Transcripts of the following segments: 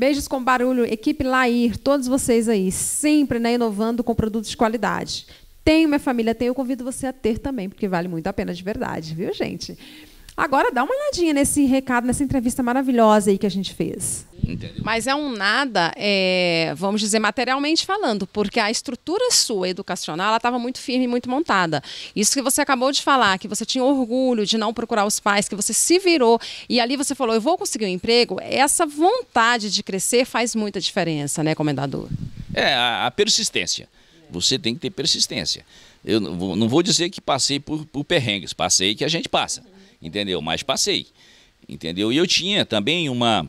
Beijos com barulho, equipe Lair, todos vocês aí, sempre né, inovando com produtos de qualidade. Tenho minha família, tenho, eu convido você a ter também, porque vale muito a pena de verdade, viu, gente? Agora dá uma olhadinha nesse recado, nessa entrevista maravilhosa aí que a gente fez. Entendeu? Mas é um nada, é, vamos dizer, materialmente falando, porque a estrutura sua educacional ela estava muito firme, muito montada. Isso que você acabou de falar, que você tinha orgulho de não procurar os pais, que você se virou e ali você falou, eu vou conseguir um emprego. Essa vontade de crescer faz muita diferença, né, comendador? É a, a persistência. Você tem que ter persistência. Eu não vou, não vou dizer que passei por, por perrengues, passei que a gente passa entendeu? Mas passei, entendeu? E eu tinha também uma.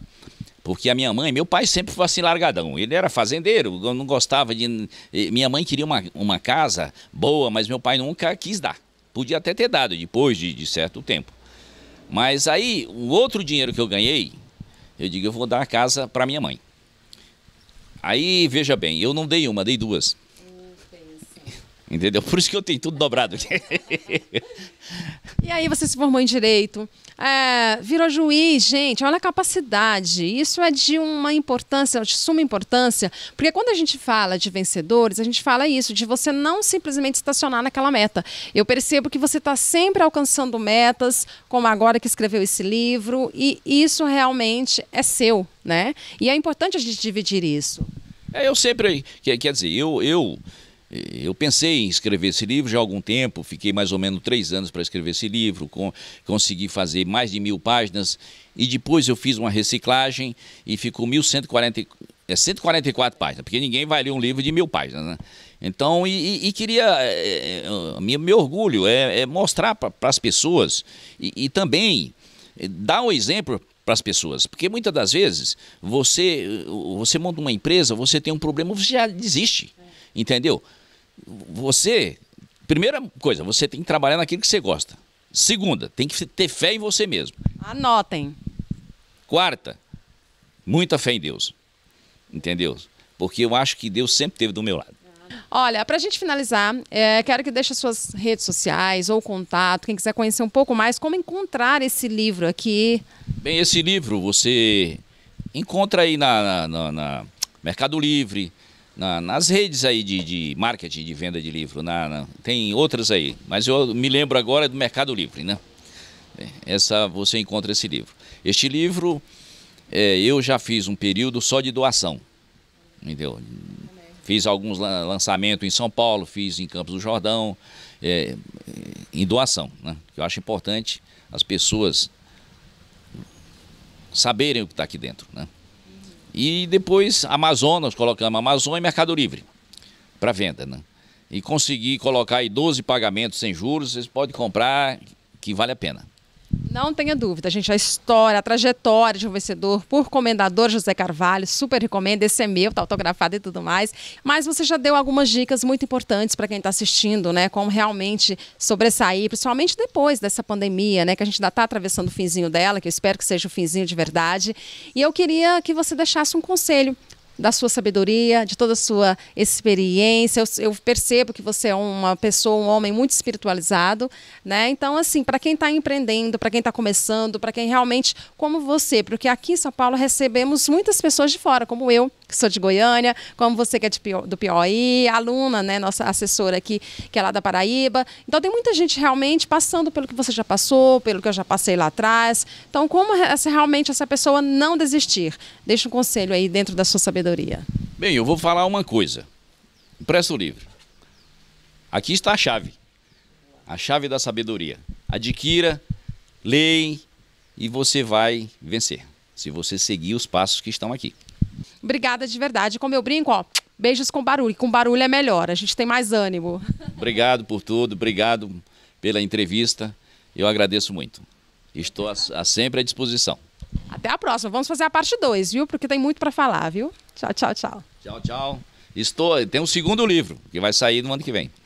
Porque a minha mãe, meu pai sempre foi assim largadão. Ele era fazendeiro, Eu não gostava de. Minha mãe queria uma, uma casa boa, mas meu pai nunca quis dar. Podia até ter dado depois de, de certo tempo. Mas aí, o outro dinheiro que eu ganhei, eu digo, eu vou dar a casa para minha mãe. Aí, veja bem, eu não dei uma, dei duas. Hum, entendeu? Por isso que eu tenho tudo dobrado aqui. E aí você se formou em direito, é, virou juiz, gente, olha a capacidade. Isso é de uma importância, de suma importância, porque quando a gente fala de vencedores, a gente fala isso, de você não simplesmente estacionar naquela meta. Eu percebo que você está sempre alcançando metas, como agora que escreveu esse livro, e isso realmente é seu, né? E é importante a gente dividir isso. É, eu sempre. Quer dizer, eu. eu eu pensei em escrever esse livro já há algum tempo, fiquei mais ou menos três anos para escrever esse livro, com, consegui fazer mais de mil páginas e depois eu fiz uma reciclagem e ficou 1.140, é, 144 páginas, porque ninguém vai ler um livro de mil páginas, né? Então, e, e queria, é, é, meu, orgulho é, é mostrar para as pessoas e, e também é, dar um exemplo para as pessoas. Porque muitas das vezes você, você monta uma empresa, você tem um problema, você já desiste, entendeu? você, primeira coisa, você tem que trabalhar naquilo que você gosta. Segunda, tem que ter fé em você mesmo. Anotem. Quarta, muita fé em Deus. Entendeu? Porque eu acho que Deus sempre esteve do meu lado. Olha, para a gente finalizar, é, quero que deixe as suas redes sociais ou contato, quem quiser conhecer um pouco mais, como encontrar esse livro aqui. Bem, esse livro você encontra aí na, na, na Mercado Livre, na, nas redes aí de, de, marketing, de venda de livro. Na, na, tem outras aí, mas eu me lembro agora do Mercado Livre, né? É, essa você encontra esse livro. Este livro é, eu já fiz um período só de doação, entendeu? Fiz alguns lançamentos em São Paulo, fiz em Campos do Jordão, é, em doação, né? Eu acho importante as pessoas saberem o que está aqui dentro, né? E depois Amazonas, colocamos Amazon e Mercado Livre para venda, né? E conseguir colocar aí 12 pagamentos sem juros, vocês podem comprar que vale a pena. Não tenha dúvida, gente. A história, a trajetória de um vencedor por comendador José Carvalho, super recomendo. Esse é meu, tá autografado e tudo mais. Mas você já deu algumas dicas muito importantes para quem está assistindo, né? Como realmente sobressair, principalmente depois dessa pandemia, né? Que a gente ainda está atravessando o finzinho dela, que eu espero que seja o finzinho de verdade. E eu queria que você deixasse um conselho da sua sabedoria, de toda a sua experiência. Eu, eu percebo que você é uma pessoa, um homem muito espiritualizado, né? Então, assim, para quem está empreendendo, para quem está começando, para quem realmente, como você, porque aqui em São Paulo recebemos muitas pessoas de fora, como eu, que sou de Goiânia, como você que é Pio, do Piauí, aluna, né, nossa assessora aqui, que é lá da Paraíba. Então tem muita gente realmente passando pelo que você já passou, pelo que eu já passei lá atrás. Então como essa, realmente essa pessoa não desistir? Deixa um conselho aí dentro da sua sabedoria. Bem, eu vou falar uma coisa. Presta o livro. Aqui está a chave. A chave da sabedoria. Adquira, leia e você vai vencer. Se você seguir os passos que estão aqui. Obrigada de verdade. Como eu brinco, ó, beijos com barulho. Com barulho é melhor, a gente tem mais ânimo. Obrigado por tudo, obrigado pela entrevista. Eu agradeço muito. Estou a, a sempre à disposição. Até a próxima. Vamos fazer a parte 2, viu? Porque tem muito para falar, viu? Tchau, tchau, tchau. Tchau, tchau. Estou, tem um segundo livro que vai sair no ano que vem.